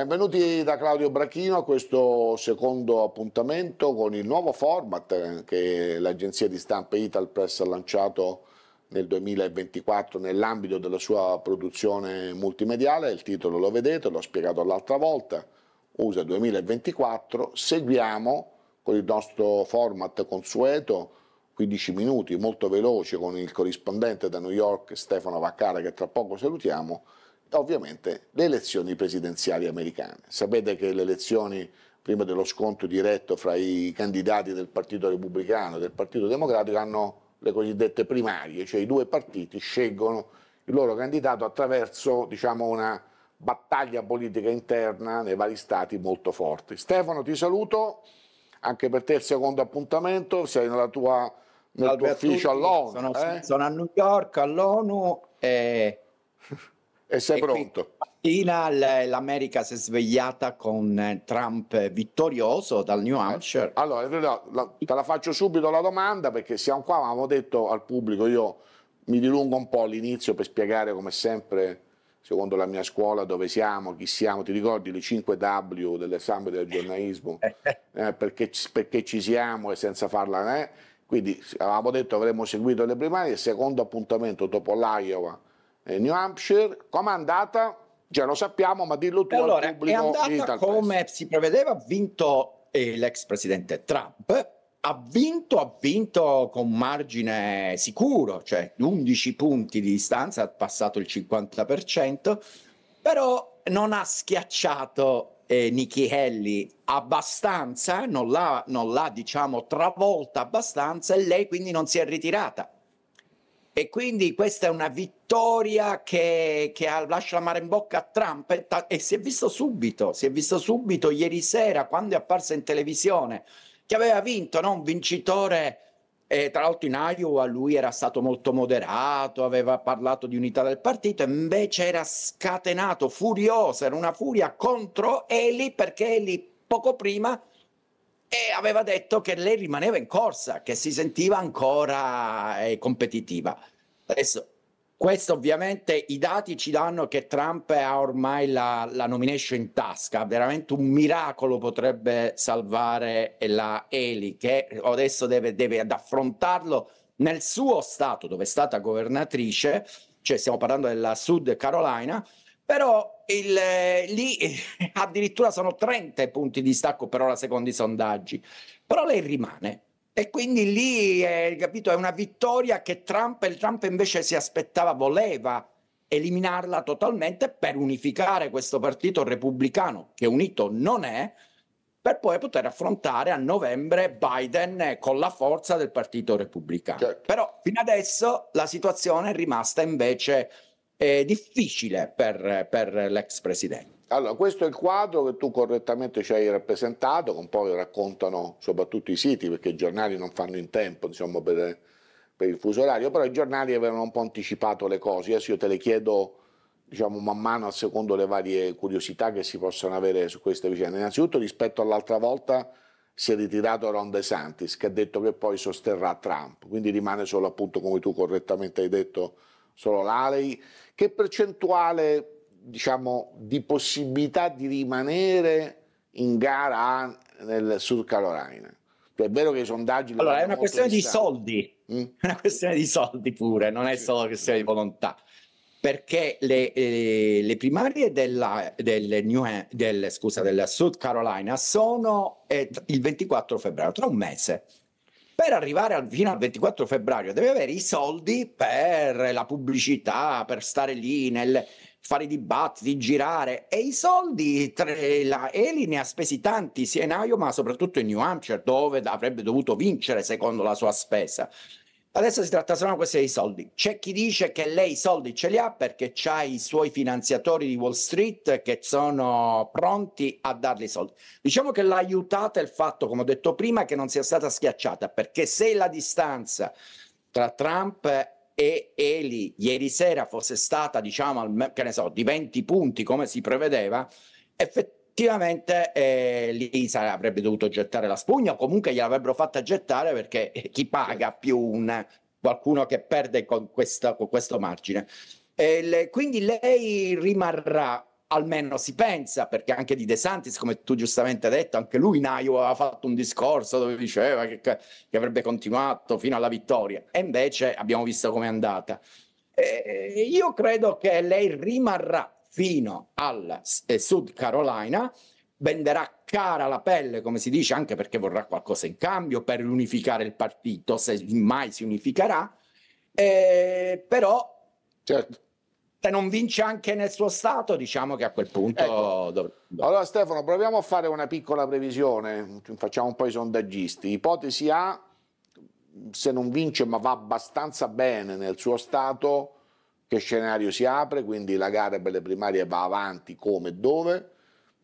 Benvenuti da Claudio Bracchino a questo secondo appuntamento con il nuovo format che l'agenzia di stampa Ital Press ha lanciato nel 2024 nell'ambito della sua produzione multimediale, il titolo lo vedete, l'ho spiegato l'altra volta, USA 2024, seguiamo con il nostro format consueto 15 minuti molto veloce con il corrispondente da New York Stefano Vaccara che tra poco salutiamo ovviamente le elezioni presidenziali americane. Sapete che le elezioni prima dello scontro diretto fra i candidati del Partito Repubblicano e del Partito Democratico hanno le cosiddette primarie, cioè i due partiti scelgono il loro candidato attraverso diciamo, una battaglia politica interna nei vari stati molto forte. Stefano ti saluto, anche per te il secondo appuntamento, sei nella tua, nel Salve tuo ufficio all'ONU. Sono, eh? sono, a New York all'ONU e E sei e pronto. Mattina l'America si è svegliata con eh, Trump vittorioso dal New eh, Hampshire. Allora, la, la, te la faccio subito la domanda perché siamo qua, avevamo detto al pubblico, io mi dilungo un po' all'inizio per spiegare come sempre, secondo la mia scuola, dove siamo, chi siamo, ti ricordi le 5 W dell'esame del giornalismo, eh, perché, perché, ci siamo e senza farla... Eh? Quindi avevamo detto avremmo seguito le primarie, il secondo appuntamento dopo l'Iowa eh, New Hampshire, com'è andata? Già lo sappiamo, ma dillo tu allora, al pubblico. È andata come Press. si prevedeva, ha vinto eh, l'ex presidente Trump, ha vinto, ha vinto con margine sicuro, cioè 11 punti di distanza, ha passato il 50%, però non ha schiacciato eh, Nikki Haley abbastanza, non l'ha, non l'ha diciamo travolta abbastanza e lei quindi non si è ritirata e quindi questa è una vittoria che, che lascia la mare in bocca a Trump e, ta- e si è visto subito, si è visto subito ieri sera quando è apparsa in televisione che aveva vinto no? un vincitore. Eh, tra l'altro in Iowa lui era stato molto moderato, aveva parlato di unità del partito, invece era scatenato, furioso, era una furia contro Eli perché Eli poco prima eh, aveva detto che lei rimaneva in corsa, che si sentiva ancora eh, competitiva. Adesso, questo ovviamente i dati ci danno che Trump ha ormai la, la nomination in tasca, veramente un miracolo potrebbe salvare la Eli che adesso deve, deve ad affrontarlo nel suo stato dove è stata governatrice, cioè stiamo parlando della Sud Carolina, però il, eh, lì eh, addirittura sono 30 punti di stacco per ora secondo i sondaggi, però lei rimane e quindi lì è, eh, capito, è una vittoria che Trump, il Trump invece si aspettava, voleva eliminarla totalmente per unificare questo partito repubblicano che unito non è, per poi poter affrontare a novembre Biden eh, con la forza del partito repubblicano. Certo. Però fino adesso la situazione è rimasta invece eh, difficile per, per l'ex presidente. Allora, questo è il quadro che tu correttamente ci hai rappresentato, con poi raccontano soprattutto i siti, perché i giornali non fanno in tempo, insomma, per, per il fuso orario, però i giornali avevano un po' anticipato le cose, adesso io te le chiedo, diciamo, man mano a secondo le varie curiosità che si possono avere su questa vicenda. Innanzitutto, rispetto all'altra volta, si è ritirato Ron DeSantis, che ha detto che poi sosterrà Trump, quindi rimane solo, appunto, come tu correttamente hai detto, solo l'Alei. Che percentuale diciamo, di possibilità di rimanere in gara nel Sud Carolina. Cioè, è vero che i sondaggi... Allora, è una questione di soldi, mm? è una questione di soldi pure, non è sì. solo questione di volontà, perché le, eh, le primarie della, del, New, del, scusa, della South Carolina sono eh, il 24 febbraio, tra un mese. Per arrivare al, fino al 24 febbraio deve avere i soldi per la pubblicità, per stare lì nel, fare i dibattiti, girare e i soldi tre, la Eli ne ha spesi tanti sia in Iowa ma soprattutto in New Hampshire dove avrebbe dovuto vincere secondo la sua spesa. Adesso si tratta solo di questione soldi. C'è chi dice che lei i soldi ce li ha perché ha i suoi finanziatori di Wall Street che sono pronti a darle i soldi. Diciamo che l'ha aiutata il fatto, come ho detto prima, che non sia stata schiacciata perché se la distanza tra Trump e Eli ieri sera fosse stata, diciamo, che ne so, di 20 punti come si prevedeva, effettivamente eh, Lisa avrebbe dovuto gettare la spugna o comunque gliel'avrebbero fatta gettare perché eh, chi paga certo. più un, qualcuno che perde con, questa, con questo margine. Eh, le, quindi lei rimarrà almeno si pensa, perché anche di De Santis, come tu giustamente hai detto, anche lui in Iowa aveva fatto un discorso dove diceva che, che avrebbe continuato fino alla vittoria, e invece abbiamo visto com'è andata. E io credo che lei rimarrà fino al eh, Sud Carolina, venderà cara la pelle, come si dice, anche perché vorrà qualcosa in cambio per unificare il partito, se mai si unificherà, eh, però... Certo se non vince anche nel suo stato, diciamo che a quel punto. Ecco. Dov- allora, Stefano, proviamo a fare una piccola previsione. Facciamo un po' i sondaggisti. Ipotesi A, se non vince, ma va abbastanza bene nel suo stato, che scenario si apre? Quindi la gara per le primarie va avanti come e dove.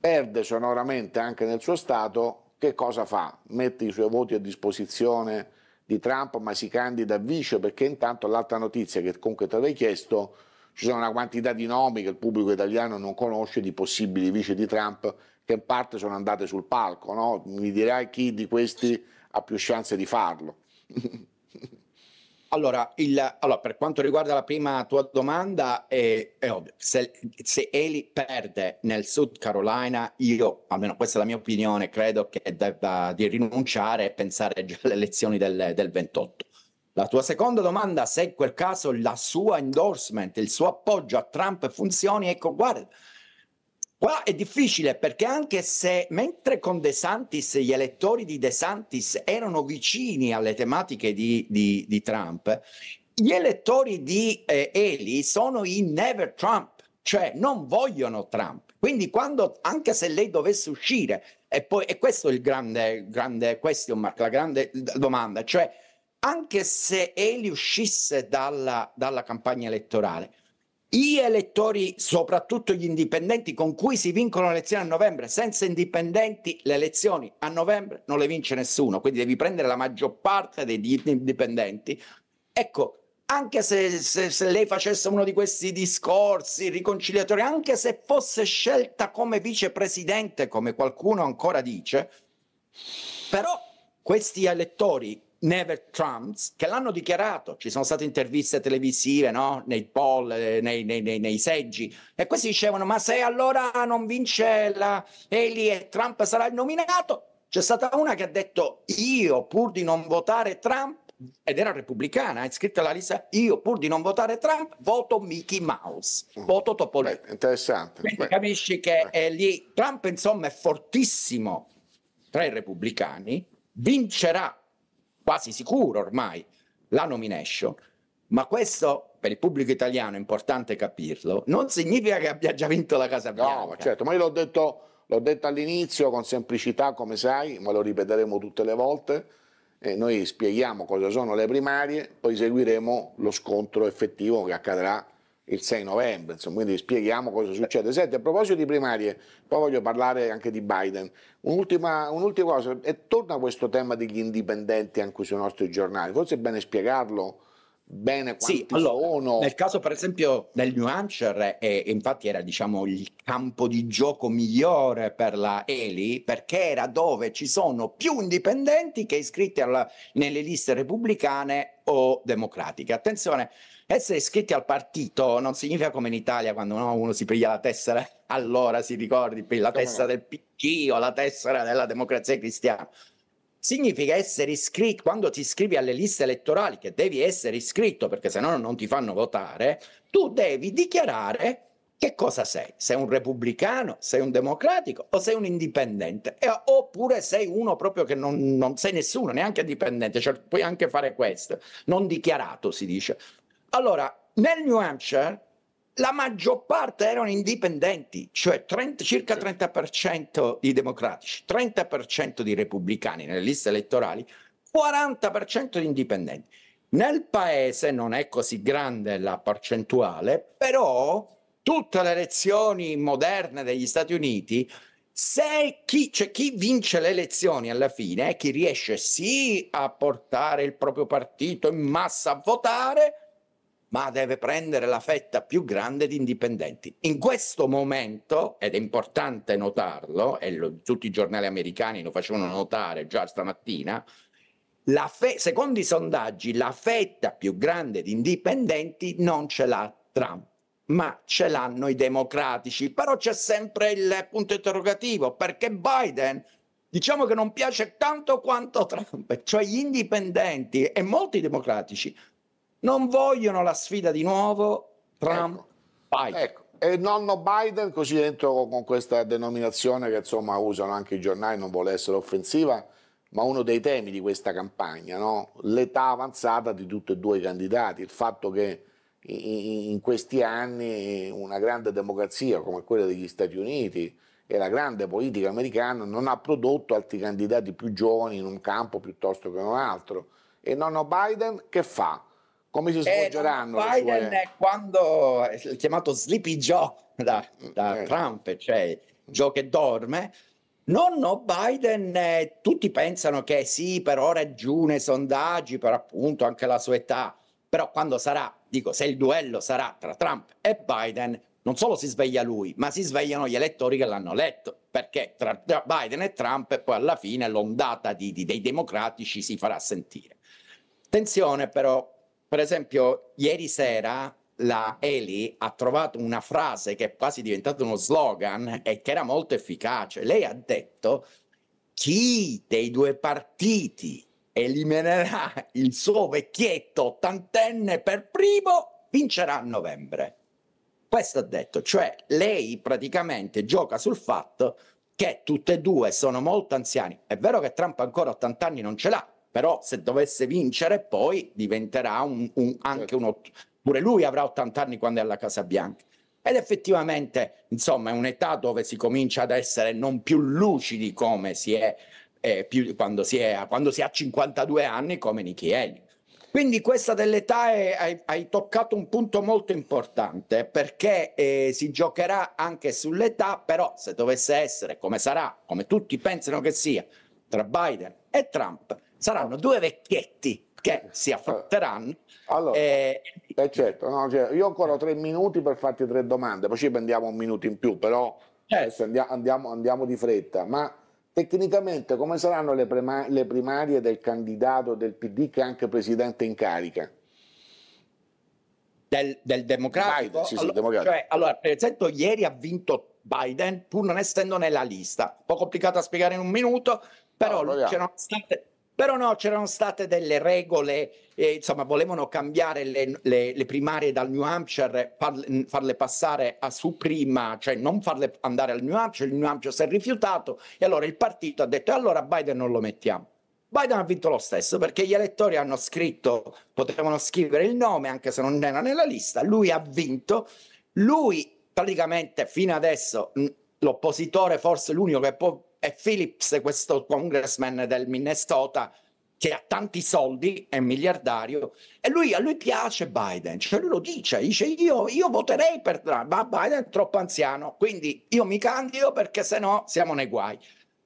Perde sonoramente anche nel suo stato, che cosa fa? Mette i suoi voti a disposizione di Trump, ma si candida a vice perché intanto l'altra notizia che comunque ti avevi chiesto ci sono una quantità di nomi che il pubblico italiano non conosce di possibili vice di Trump che in parte sono andate sul palco, no? mi dirai chi di questi ha più chance di farlo. Allora, il, allora, per quanto riguarda la prima tua domanda, è, è ovvio, se, se Eli perde nel South Carolina, io, almeno questa è la mia opinione, credo che debba di rinunciare e pensare già alle elezioni del, del 28. La tua seconda domanda, se in quel caso la sua endorsement, il suo appoggio a Trump funzioni, ecco, guarda, qua è difficile perché anche se mentre con De Santis gli elettori di De Santis erano vicini alle tematiche di, di, di Trump, gli elettori di eh, Eli sono i never Trump, cioè non vogliono Trump. Quindi quando, anche se lei dovesse uscire, e poi, e questo è il grande, grande question mark, la grande domanda, cioè anche se egli uscisse dalla, dalla campagna elettorale, gli elettori, soprattutto gli indipendenti con cui si vincono le elezioni a novembre, senza indipendenti le elezioni a novembre non le vince nessuno, quindi devi prendere la maggior parte degli indipendenti. Ecco, anche se, se, se lei facesse uno di questi discorsi riconciliatori, anche se fosse scelta come vicepresidente, come qualcuno ancora dice, però questi elettori Never Trumps, che l'hanno dichiarato, ci sono state interviste televisive, no? nei poll, eh, nei, nei, nei, nei, seggi, e questi dicevano, ma se allora non vince la Haley e Trump sarà il nominato, c'è stata una che ha detto, io pur di non votare Trump, ed era repubblicana, è scritta la lista, io pur di non votare Trump voto Mickey Mouse, mm. voto Topolino. Beh, interessante. Quindi Beh. capisci che eh, lì Trump insomma è fortissimo tra i repubblicani, vincerà quasi sicuro ormai la nomination, ma questo per il pubblico italiano è importante capirlo, non significa che abbia già vinto la Casa Bianca. No, certo, ma io l'ho detto, l'ho detto all'inizio con semplicità, come sai, ma lo ripeteremo tutte le volte. Eh, noi spieghiamo cosa sono le primarie, poi seguiremo lo scontro effettivo che accadrà il 6 novembre, insomma, quindi spieghiamo cosa succede. Senti, a proposito di primarie, poi voglio parlare anche di Biden. Un'ultima, un'ultima cosa, e torna questo tema degli indipendenti anche sui nostri giornali, forse è bene spiegarlo bene quanti sì, allora, sono. Nel caso per esempio del New Hampshire, eh, infatti era diciamo il campo di gioco migliore per la Eli, perché era dove ci sono più indipendenti che iscritti alla, nelle liste repubblicane o democratiche. Attenzione, essere iscritti al partito non significa come in Italia quando no, uno si piglia la tessera, allora si ricordi la tessera del PD o la tessera della democrazia cristiana significa essere iscritto, quando ti iscrivi alle liste elettorali, che devi essere iscritto perché se no non ti fanno votare, tu devi dichiarare che cosa sei? Sei un repubblicano, sei un democratico o sei un indipendente? E, oppure sei uno proprio che non, non sei nessuno, neanche dipendente, cioè puoi anche fare questo, non dichiarato si dice. Allora, nel New Hampshire la maggior parte erano indipendenti, cioè 30, circa 30% di democratici, 30% di repubblicani nelle liste elettorali, 40% di indipendenti. Nel paese non è così grande la percentuale, però tutte le elezioni moderne degli Stati Uniti, se chi, cioè chi vince le elezioni alla fine, chi riesce sì a portare il proprio partito in massa a votare, ma deve prendere la fetta più grande di indipendenti. In questo momento, ed è importante notarlo, e lo, tutti i giornali americani lo facevano notare già stamattina, la fe- secondo i sondaggi la fetta più grande di indipendenti non ce l'ha Trump ma ce l'hanno i democratici. Però c'è sempre il punto interrogativo, perché Biden diciamo che non piace tanto quanto Trump, cioè gli indipendenti e molti democratici non vogliono la sfida di nuovo Trump. Ecco. Biden. Ecco. E nonno Biden, così entro con questa denominazione che insomma usano anche i giornali, non vuole essere offensiva, ma uno dei temi di questa campagna, no? l'età avanzata di tutti e due i candidati, il fatto che in questi anni una grande democrazia come quella degli Stati Uniti e la grande politica americana non ha prodotto altri candidati più giovani in un campo piuttosto che in un altro. E nonno Biden che fa? Come si eh, svolgeranno? Eh, Biden sue... quando è chiamato Sleepy Joe da, da eh. Trump, cioè Joe che dorme, Nonno Biden, eh, tutti pensano che sì, per ora è giù nei sondaggi, per appunto anche la sua età, però quando sarà, dico, se il duello sarà tra Trump e Biden, non solo si sveglia lui, ma si svegliano gli elettori che l'hanno letto, perché tra, Biden e Trump e poi alla fine l'ondata di, di, dei democratici si farà sentire. Attenzione però, per esempio, ieri sera la Eli ha trovato una frase che è quasi diventata uno slogan e che era molto efficace. Lei ha detto chi dei due partiti eliminerà il suo vecchietto ottantenne per primo vincerà a novembre. Questo ha detto, cioè lei praticamente gioca sul fatto che tutte e due sono molto anziani. È vero che Trump ancora 80 anni non ce l'ha, però se dovesse vincere poi diventerà un, un, anche certo. un... pure lui avrà 80 anni quando è alla Casa Bianca. Ed effettivamente, insomma, è un'età dove si comincia ad essere non più lucidi come si è, eh, più, quando, si è quando, si ha 52 anni come Nichieli. Quindi questa dell'età è, hai, hai, toccato un punto molto importante perché eh, si giocherà anche sull'età, però se dovesse essere come sarà, come tutti pensano che sia, tra Biden e Trump, saranno due vecchietti che si eh, affronteranno. Allora, e... Eh, eh certo, no, cioè, io ancora ho tre minuti per farti tre domande, poi ci prendiamo un minuto in più, però certo. andiamo, andiamo, andiamo, di fretta. Ma tecnicamente come saranno le, prima, le primarie del candidato del PD che è anche presidente in carica? Del, del democratico? Biden, sì, sì, allora, democratico. Cioè, allora, per esempio, ieri ha vinto Biden pur non essendo nella lista. Un po' complicato a spiegare in un minuto, però no, c'erano state però no, c'erano state delle regole, eh, insomma, volevano cambiare le, le, le primarie dal New Hampshire, farle, farle passare a su prima, cioè non farle andare al New Hampshire, il New Hampshire si è rifiutato e allora il partito ha detto allora Biden non lo mettiamo. Biden ha vinto lo stesso perché gli elettori hanno scritto, potevano scrivere il nome anche se non era nella lista, lui ha vinto, lui praticamente fino adesso l'oppositore forse l'unico che può e Phillips, questo congressman del Minnesota, che ha tanti soldi, è miliardario, e lui, a lui piace Biden, cioè lui lo dice, dice io, io voterei per Trump, ma Biden è troppo anziano, quindi io mi candido perché se no siamo nei guai.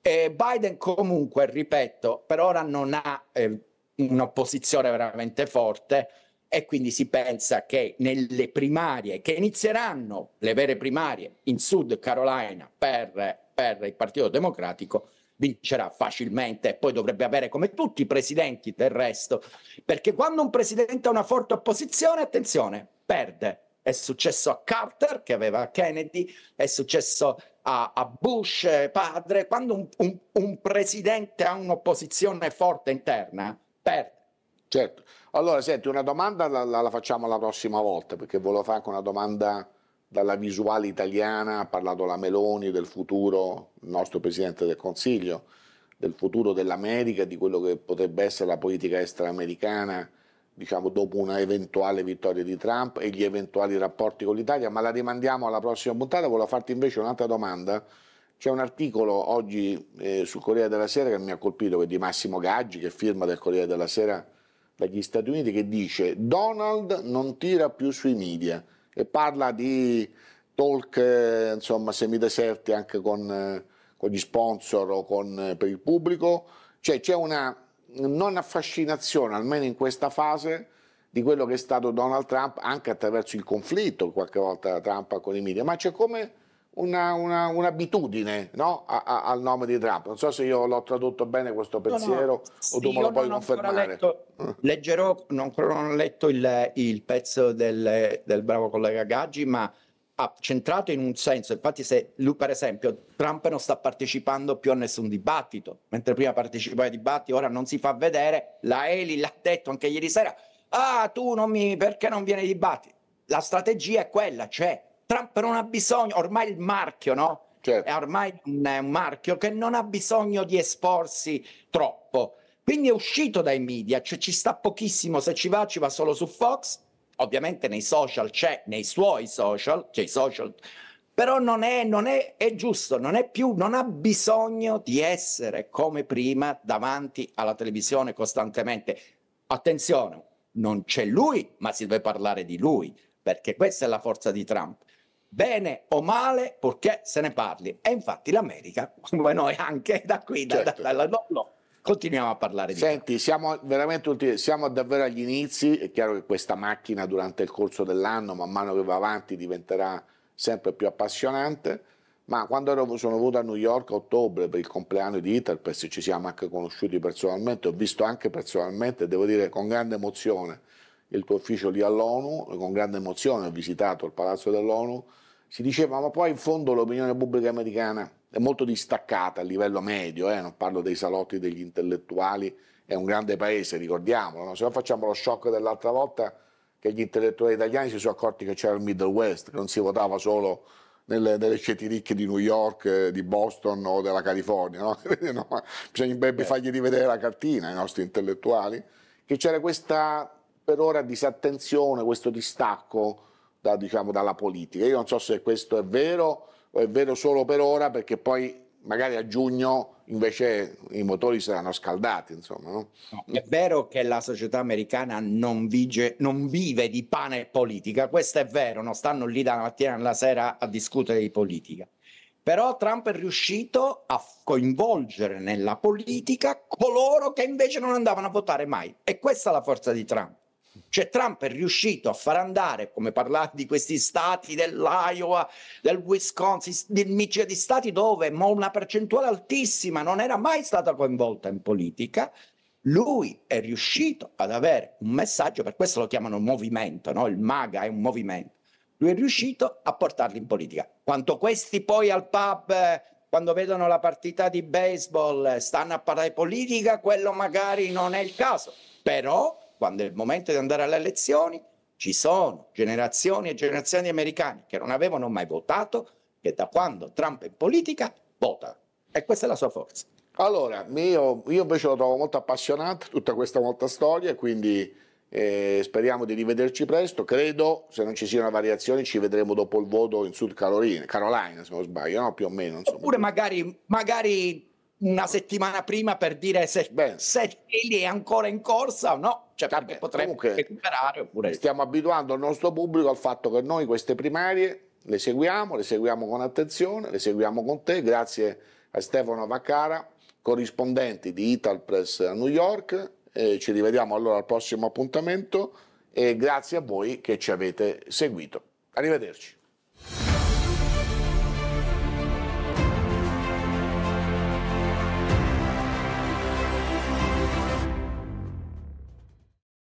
E Biden comunque, ripeto, per ora non ha eh, un'opposizione veramente forte e quindi si pensa che nelle primarie, che inizieranno le vere primarie in Sud Carolina per guerra il Partito Democratico vincerà facilmente e poi dovrebbe avere come tutti i presidenti del resto, perché quando un presidente ha una forte opposizione, attenzione, perde. È successo a Carter che aveva Kennedy, è successo a, a Bush eh, padre, quando un, un, un presidente ha un'opposizione forte interna, perde. Certo, allora senti una domanda la, la facciamo la prossima volta perché volevo fare anche una domanda dalla visuale italiana ha parlato la Meloni del futuro, il nostro Presidente del Consiglio, del futuro dell'America, di quello che potrebbe essere la politica estera americana, diciamo, dopo una eventuale vittoria di Trump e gli eventuali rapporti con l'Italia, ma la rimandiamo alla prossima puntata. Volevo farti invece un'altra domanda. C'è un articolo oggi eh, sul Corriere della Sera che mi ha colpito, che è di Massimo Gaggi, che firma del Corriere della Sera dagli Stati Uniti, che dice Donald non tira più sui media e parla di talk eh, insomma semideserti anche con, eh, con gli sponsor o con, eh, per il pubblico, cioè c'è una non affascinazione, almeno in questa fase, di quello che è stato Donald Trump anche attraverso il conflitto qualche volta Trump con i media, ma c'è come una, una, un'abitudine no? a, a, al nome di Trump. Non so se io l'ho tradotto bene questo pensiero no, no. Sì, o tu me lo puoi confermare. Letto, leggerò, non non ho letto il, il pezzo del, del, bravo collega Gaggi, ma ha centrato in un senso. Infatti, se lui, per esempio, Trump non sta partecipando più a nessun dibattito, mentre prima partecipava ai dibattiti, ora non si fa vedere. La Eli l'ha detto anche ieri sera: Ah, tu non mi, perché non vieni ai dibattiti? La strategia è quella, c'è. Cioè, Trump non ha bisogno, ormai il marchio, no? Certo. È ormai un, un marchio che non ha bisogno di esporsi troppo. Quindi è uscito dai media, cioè ci sta pochissimo, se ci va ci va solo su Fox, ovviamente nei social c'è, nei suoi social, cioè i social, però non è, non è, è giusto, non è più, non ha bisogno di essere come prima davanti alla televisione costantemente. Attenzione, non c'è lui, ma si deve parlare di lui, perché questa è la forza di Trump bene o male, purché se ne parli. E infatti l'America, come noi anche da qui, certo. da, da, certo. da, no, continuiamo a parlare di Senti, siamo veramente ultimi, siamo davvero agli inizi, è chiaro che questa macchina durante il corso dell'anno, man mano che va avanti, diventerà sempre più appassionante, ma quando ero, sono venuto a New York a ottobre per il compleanno di Interpest, ci siamo anche conosciuti personalmente, ho visto anche personalmente, devo dire con grande emozione, il tuo ufficio lì all'ONU, con grande emozione ho visitato il palazzo dell'ONU, si diceva ma poi in fondo l'opinione pubblica americana è molto distaccata a livello medio, eh? non parlo dei salotti degli intellettuali, è un grande paese, ricordiamolo, no? se no facciamo lo shock dell'altra volta che gli intellettuali italiani si sono accorti che c'era il Middle West, che non si votava solo nelle, nelle ceti ricche di New York, eh, di Boston o della California, no? no bisognerebbe certo. fargli rivedere la cartina ai nostri intellettuali, che c'era questa per ora disattenzione, questo distacco da, diciamo, dalla politica. Io non so se questo è vero o è vero solo per ora perché poi magari a giugno invece i motori saranno scaldati. Insomma, no? No, è vero che la società americana non, vige, non, vive di pane e politica, questo è vero, non stanno lì dalla mattina alla sera a discutere di politica. Però Trump è riuscito a coinvolgere nella politica coloro che invece non andavano a votare mai. E questa è la forza di Trump. Cioè Trump è riuscito a far andare, come parlate di questi stati dell'Iowa, del Wisconsin, di Michigan, di stati dove una percentuale altissima non era mai stata coinvolta in politica, lui è riuscito ad avere un messaggio, per questo lo chiamano movimento, no? il MAGA è un movimento, lui è riuscito a portarli in politica. Quanto questi poi al pub, quando vedono la partita di baseball, stanno a parlare politica, quello magari non è il caso, però quando è il momento di andare alle elezioni, ci sono generazioni e generazioni di americani che non avevano mai votato, che da quando Trump è in politica vota. E questa è la sua forza. Allora, io, io invece lo trovo molto appassionante tutta questa molta storia, quindi eh, speriamo di rivederci presto. Credo, se non ci siano variazioni, ci vedremo dopo il voto in Sud Carolina, Carolina se non sbaglio, no? più o meno. Insomma. Oppure magari, magari una settimana prima per dire se, Beh. se è ancora in corsa o no. Cioè, perché potrebbe recuperare oppure... Stiamo abituando il nostro pubblico al fatto che noi queste primarie le seguiamo, le seguiamo con attenzione, le seguiamo con te, grazie a Stefano Vaccara, corrispondente di Ital Press a New York. Eh, ci rivediamo allora al prossimo appuntamento e grazie a voi che ci avete seguito. Arrivederci.